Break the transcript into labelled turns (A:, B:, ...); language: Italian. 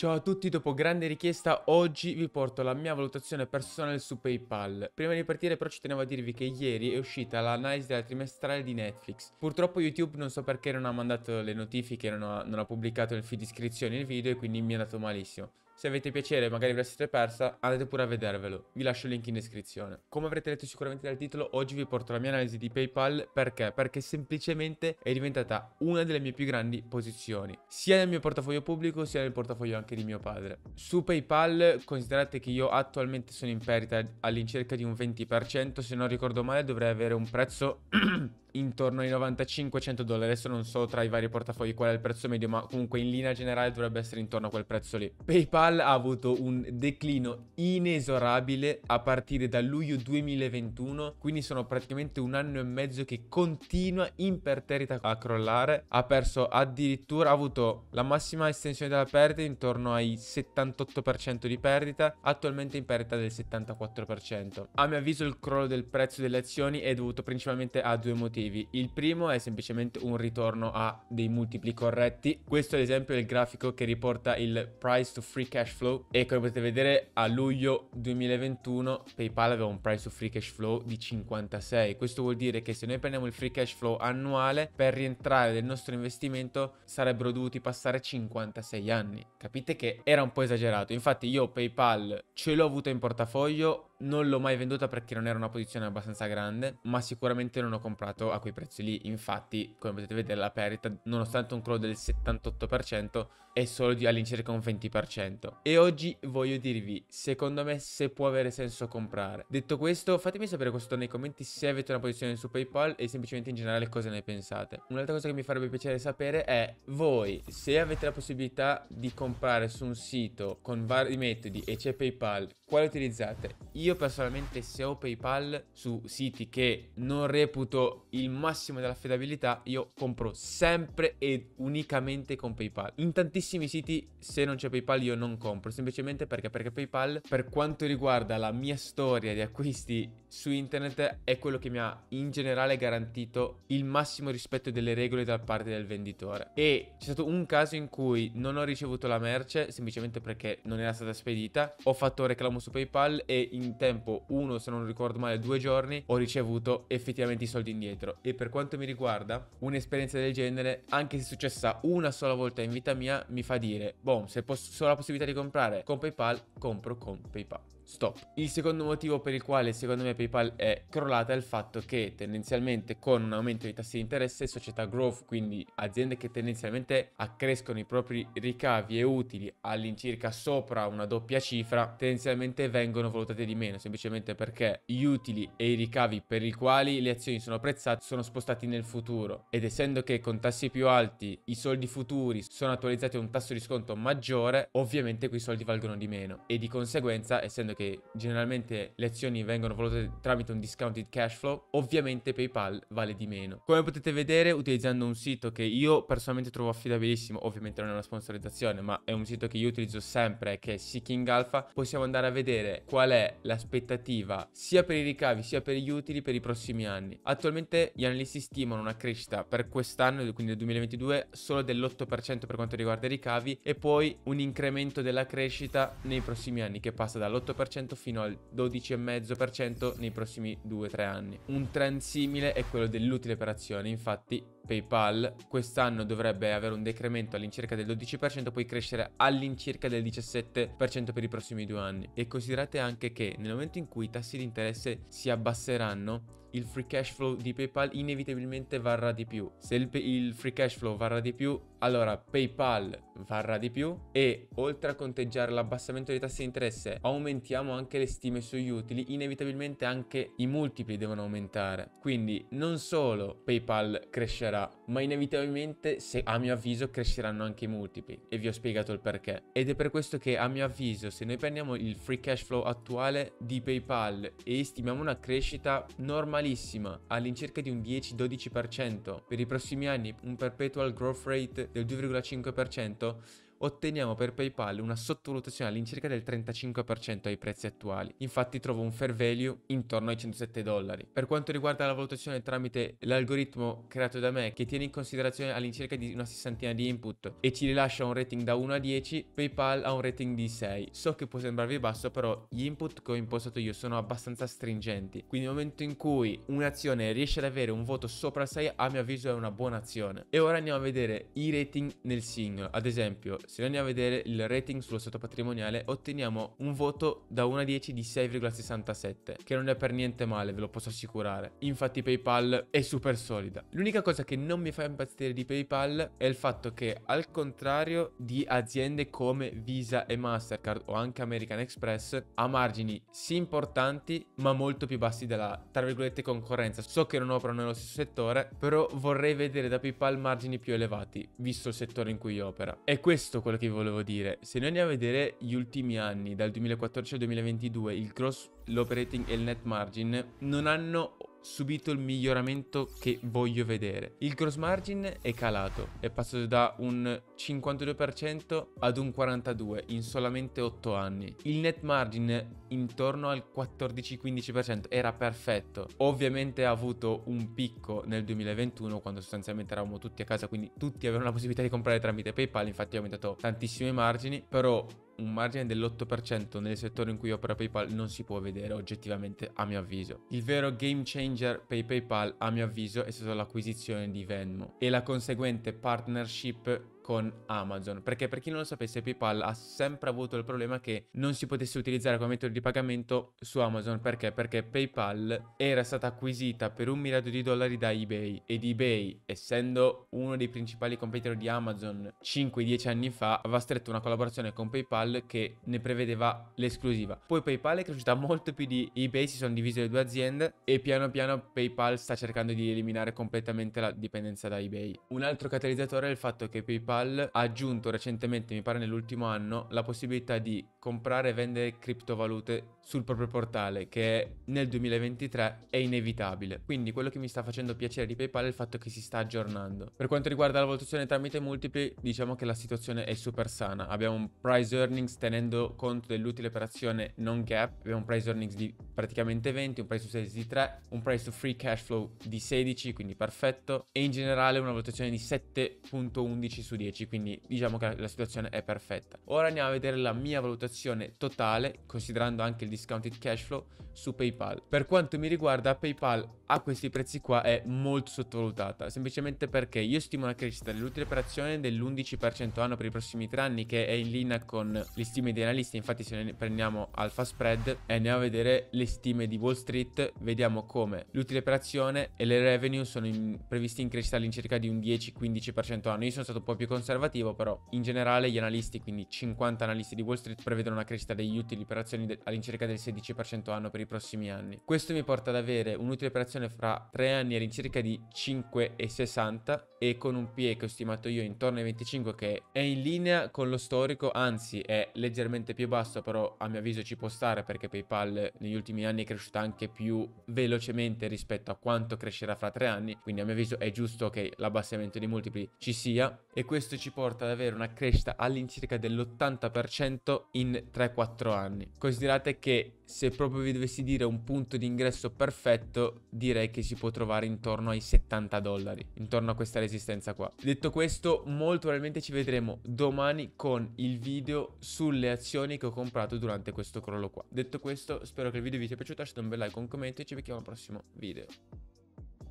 A: Ciao a tutti, dopo grande richiesta oggi vi porto la mia valutazione personale su PayPal. Prima di partire però ci tenevo a dirvi che ieri è uscita l'analisi della trimestrale di Netflix. Purtroppo YouTube non so perché non ha mandato le notifiche, non ha, non ha pubblicato nel feed iscrizione il video e quindi mi è andato malissimo. Se avete piacere magari ve la siete persa, andate pure a vedervelo. Vi lascio il link in descrizione. Come avrete letto sicuramente dal titolo, oggi vi porto la mia analisi di PayPal. Perché? Perché semplicemente è diventata una delle mie più grandi posizioni. Sia nel mio portafoglio pubblico, sia nel portafoglio anche di mio padre. Su PayPal considerate che io attualmente sono in perita all'incirca di un 20%. Se non ricordo male dovrei avere un prezzo... intorno ai 95-100 dollari. Adesso non so tra i vari portafogli qual è il prezzo medio, ma comunque in linea generale dovrebbe essere intorno a quel prezzo lì. PayPal ha avuto un declino inesorabile a partire da luglio 2021, quindi sono praticamente un anno e mezzo che continua imperterrita a crollare. Ha perso addirittura, ha avuto la massima estensione della perdita intorno ai 78% di perdita, attualmente in perdita del 74%. A mio avviso il crollo del prezzo delle azioni è dovuto principalmente a due motivi motivi. Il primo è semplicemente un ritorno a dei multipli corretti. Questo ad esempio è il grafico che riporta il price to free cash flow e come potete vedere a luglio 2021 PayPal aveva un price to free cash flow di 56. Questo vuol dire che se noi prendiamo il free cash flow annuale per rientrare nel nostro investimento sarebbero dovuti passare 56 anni. Capite che era un po' esagerato. Infatti io PayPal ce l'ho avuto in portafoglio non l'ho mai venduta perché non era una posizione abbastanza grande, ma sicuramente non ho comprato a quei prezzi lì. Infatti, come potete vedere, la perdita, nonostante un crollo del 78%, è solo di all'incirca un 20%. E oggi voglio dirvi, secondo me, se può avere senso comprare. Detto questo, fatemi sapere questo nei commenti se avete una posizione su PayPal e semplicemente in generale cosa ne pensate. Un'altra cosa che mi farebbe piacere sapere è voi, se avete la possibilità di comprare su un sito con vari metodi e c'è PayPal, quale utilizzate? Io io personalmente se ho PayPal su siti che non reputo il massimo dell'affidabilità, io compro sempre e unicamente con PayPal. In tantissimi siti se non c'è PayPal io non compro, semplicemente perché? Perché PayPal per quanto riguarda la mia storia di acquisti su internet è quello che mi ha in generale garantito il massimo rispetto delle regole da parte del venditore. E c'è stato un caso in cui non ho ricevuto la merce semplicemente perché non era stata spedita, ho fatto reclamo su PayPal e in tempo, uno se non ricordo male, due giorni, ho ricevuto effettivamente i soldi indietro. E per quanto mi riguarda, un'esperienza del genere, anche se successa una sola volta in vita mia, mi fa dire, boh, se ho la possibilità di comprare con PayPal, compro con PayPal stop. Il secondo motivo per il quale secondo me PayPal è crollata è il fatto che tendenzialmente con un aumento dei tassi di interesse società growth, quindi aziende che tendenzialmente accrescono i propri ricavi e utili all'incirca sopra una doppia cifra, tendenzialmente vengono valutate di meno, semplicemente perché gli utili e i ricavi per i quali le azioni sono apprezzate sono spostati nel futuro ed essendo che con tassi più alti i soldi futuri sono attualizzati a un tasso di sconto maggiore, ovviamente quei soldi valgono di meno e di conseguenza essendo che che generalmente le azioni vengono valutate tramite un discounted cash flow, ovviamente PayPal vale di meno. Come potete vedere, utilizzando un sito che io personalmente trovo affidabilissimo, ovviamente non è una sponsorizzazione, ma è un sito che io utilizzo sempre, che è Seeking Alpha, possiamo andare a vedere qual è l'aspettativa sia per i ricavi sia per gli utili per i prossimi anni. Attualmente gli analisti stimano una crescita per quest'anno, quindi nel 2022, solo dell'8% per quanto riguarda i ricavi e poi un incremento della crescita nei prossimi anni che passa dall'8% 10% fino al 12,5% nei prossimi 2-3 anni. Un trend simile è quello dell'utile per azione, infatti PayPal quest'anno dovrebbe avere un decremento all'incirca del 12%, poi crescere all'incirca del 17% per i prossimi due anni. E considerate anche che nel momento in cui i tassi di interesse si abbasseranno, il free cash flow di PayPal inevitabilmente varrà di più. Se il, il, free cash flow varrà di più, allora PayPal varrà di più e oltre a conteggiare l'abbassamento dei tassi di interesse, aumentiamo anche le stime sugli utili, inevitabilmente anche i multipli devono aumentare. Quindi non solo PayPal crescerà, crescerà, ma inevitabilmente, se, a mio avviso, cresceranno anche i multipli e vi ho spiegato il perché. Ed è per questo che, a mio avviso, se noi prendiamo il free cash flow attuale di PayPal e stimiamo una crescita normalissima all'incirca di un 10-12% per i prossimi anni, un perpetual growth rate del 2,5%, otteniamo per PayPal una sottovalutazione all'incirca del 35% ai prezzi attuali. Infatti trovo un fair value intorno ai 107 dollari. Per quanto riguarda la valutazione tramite l'algoritmo creato da me che tiene in considerazione all'incirca di una sessantina di input e ci rilascia un rating da 1 a 10, PayPal ha un rating di 6. So che può sembrarvi basso, però gli input che ho impostato io sono abbastanza stringenti. Quindi nel momento in cui un'azione riesce ad avere un voto sopra 6, a mio avviso è una buona azione. E ora andiamo a vedere i rating nel singolo. Ad esempio, se andiamo a vedere il rating sullo stato patrimoniale otteniamo un voto da 1 a 10 di 6,67 che non è per niente male ve lo posso assicurare. Infatti PayPal è super solida. L'unica cosa che non mi fa impazzire di PayPal è il fatto che al contrario di aziende come Visa e Mastercard o anche American Express ha margini sì importanti ma molto più bassi della tra virgolette concorrenza. So che non operano nello stesso settore però vorrei vedere da PayPal margini più elevati visto il settore in cui opera. E questo questo quello che vi volevo dire. Se noi andiamo a vedere gli ultimi anni, dal 2014 al 2022, il gross, l'operating e il net margin non hanno subito il miglioramento che voglio vedere. Il gross margin è calato, è passato da un 52% ad un 42% in solamente 8 anni. Il net margin intorno al 14-15% era perfetto. Ovviamente ha avuto un picco nel 2021 quando sostanzialmente eravamo tutti a casa, quindi tutti avevano la possibilità di comprare tramite PayPal, infatti ha aumentato tantissimi margini, però un margine dell'8% nel settore in cui opera PayPal non si può vedere oggettivamente a mio avviso. Il vero game changer per PayPal a mio avviso è stata l'acquisizione di Venmo e la conseguente partnership con Amazon, perché per chi non lo sapesse PayPal ha sempre avuto il problema che non si potesse utilizzare come metodo di pagamento su Amazon, perché? Perché PayPal era stata acquisita per un miliardo di dollari da eBay ed eBay, essendo uno dei principali competitor di Amazon 5-10 anni fa, aveva stretto una collaborazione con PayPal che ne prevedeva l'esclusiva. Poi PayPal è cresciuta molto più di eBay, si sono divise le due aziende e piano piano PayPal sta cercando di eliminare completamente la dipendenza da eBay. Un altro catalizzatore è il fatto che PayPal PayPal ha aggiunto recentemente, mi pare nell'ultimo anno, la possibilità di comprare e vendere criptovalute sul proprio portale, che nel 2023 è inevitabile. Quindi quello che mi sta facendo piacere di PayPal è il fatto che si sta aggiornando. Per quanto riguarda la valutazione tramite multipli, diciamo che la situazione è super sana. Abbiamo un price earnings tenendo conto dell'utile per azione non gap, abbiamo un price earnings di praticamente 20, un price to sales di 3, un price to free cash flow di 16, quindi perfetto, e in generale una valutazione di 7.11 su 10 aprirci, quindi diciamo che la situazione è perfetta. Ora andiamo a vedere la mia valutazione totale, considerando anche il discounted cash flow, su PayPal. Per quanto mi riguarda, PayPal a questi prezzi qua è molto sottovalutata, semplicemente perché io stimo una crescita dell'utile operazione dell'11% anno per i prossimi tre anni, che è in linea con le stime dei analisti, infatti se ne prendiamo alfa spread e andiamo a vedere le stime di Wall Street, vediamo come l'utile operazione e le revenue sono in, previste in crescita all'incirca di un 10-15% anno. Io sono stato un po' più conservativo, però in generale gli analisti, quindi 50 analisti di Wall Street, prevedono una crescita degli utili per azioni de all'incirca del 16% anno per i prossimi anni. Questo mi porta ad avere un utile per azione fra 3 anni all'incirca di 5,60 e con un PE che ho stimato io intorno ai 25 che è in linea con lo storico, anzi è leggermente più basso, però a mio avviso ci può stare perché PayPal negli ultimi anni è cresciuta anche più velocemente rispetto a quanto crescerà fra 3 anni, quindi a mio avviso è giusto che l'abbassamento dei multipli ci sia e questo questo ci porta ad avere una crescita all'incirca dell'80% in 3-4 anni. Considerate che se proprio vi dovessi dire un punto di ingresso perfetto, direi che si può trovare intorno ai 70 dollari, intorno a questa resistenza qua. Detto questo, molto probabilmente ci vedremo domani con il video sulle azioni che ho comprato durante questo crollo qua. Detto questo, spero che il video vi sia piaciuto, lasciate un bel like, un commento e ci vediamo al prossimo video.